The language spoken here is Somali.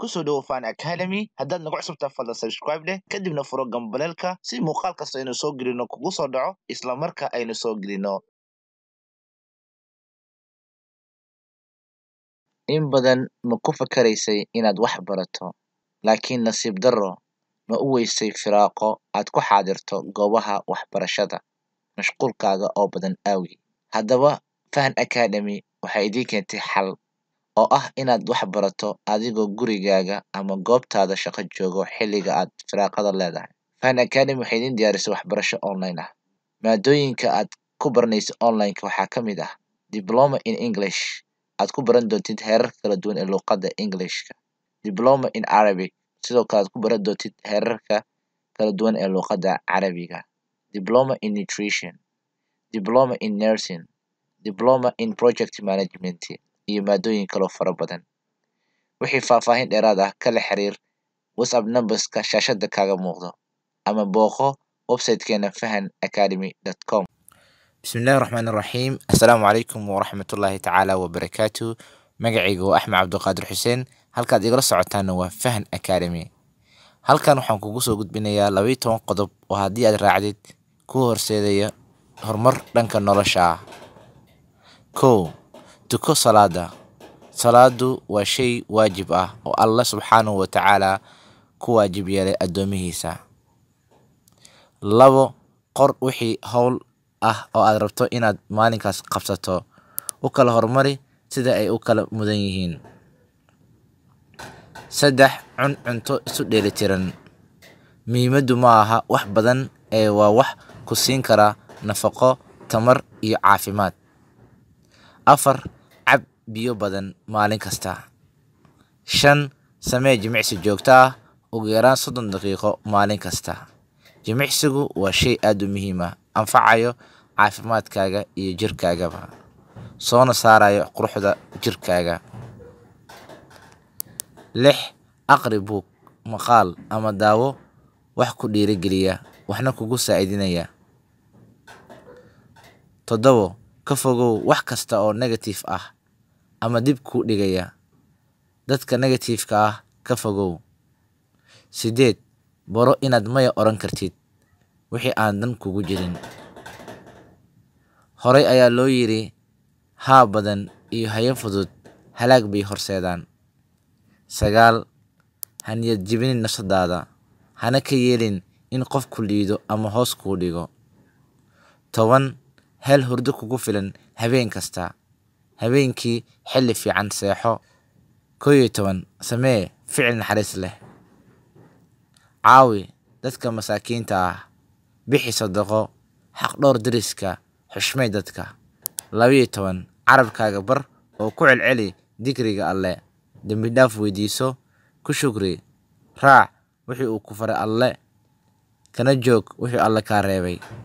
kusoo dhowo fan academy haddaad nagu cusubtaa fadlan subscribe leh kadibna furo gambaleelka si muuqaal kasta aynu soo gelino kugu soo dhaco isla marka aynu soo gelino in badan ma ku fakaraysay inaad wax barato laakiin nasiib darro ma u weysay firaaqo aad ku xaadirto goobaha waxbarashada mashquulkaaga oo badan aawgi haddaba fahan academy waxay idiin keentay xal oo ah inaad wax barato adigoo gurigaaga ama goobtaada shaqo joogo xilliga aad firaaqada leedahay. fan Academy waxay idin diyaarisay waxbarasho online ah. Maadooyinka aad ku baranaysa onlineka waxaa ka mid ah Diploma in English aad ku baran doontid heerarka kala duwan ee luuqadda englishka Diploma in Arabic sidoo kale aad ku baran doontid heerarka kala duwan ee luuqadda Carabiga. Diploma in Nutrition. Diploma in Nursing. Diploma in Project Management iyo maadooyin kaloo fara badan. Wixii faahfaahin dheeraad ah kala xiriir WhatsApp numberska shaashada kaaga muuqdo ama booqo websitekeena fahan academy.com. بسم الله الرحمن الرحيم السلام عليكم ورحمة الله تعالى وبركاته magacayga waa axmed cabdiqaadir xuseen halkaad igala socotaana waa fahan academy halkan waxaan kugu soo gudbinayaa labaiyo toban qodob oo haddii aad raacdid ku horseedaya horumar dhanka nolosha ah kow Tuko salaada. Salaadu waa shay waajib ah oo Alla subxaanahu wa tacaala ku waajib yeelay addoomihiisa. Labo, qor wixii howl ah oo aad rabto inaad maalinkaas qabsato. U kala horumari sida ay u kala mudan yihiin. Saddex, cun cunto isu dheelitiran. Muhiimaddu ma aha wax badan ee waa wax ku siin kara nafaqo, tamar iyo caafimaad afar cab biyo badan maalin kasta shan samee jimicsi joogto ah ugu yaraan soddon daqiiqo maalin kasta jimicsigu waa shay aad u muhiim ah anfacayo caafimaadkaaga iyo jirkaagaba soona saarayo quruxda jirkaaga lix aqri buug maqaal ama daawo wax ku dhiirigeliya waxna kugu saa'idinaya toddobo ka fogow wax kasta oo negatif ah ama dib kuu dhigaya dadka negatifka ah ka fogow sideed baro inaad maya odhan kartid wixii aan dan kugu jirin horey ayaa loo yidhi haa badan iyo hayo fudud halaag bay horseedaan sagaal ha jibinin nafsadaada hana ka yeelin in qof ku liido ama hoos kuu dhigo toban hel hurdo kugu filan habeen kasta habeenkii xilli fiican seexo kow iyo toban samee ficil naxariis leh caawi dadka masaakiinta ah bixi sadaqo xaq dhowr dariska xushmay dadka labayo toban carabkaaga bar oo ku celceli digriga alle dembidhaaf weydiiso ku shukri raac wixii uu ku faray alle kana joog wixii alle kaa reebay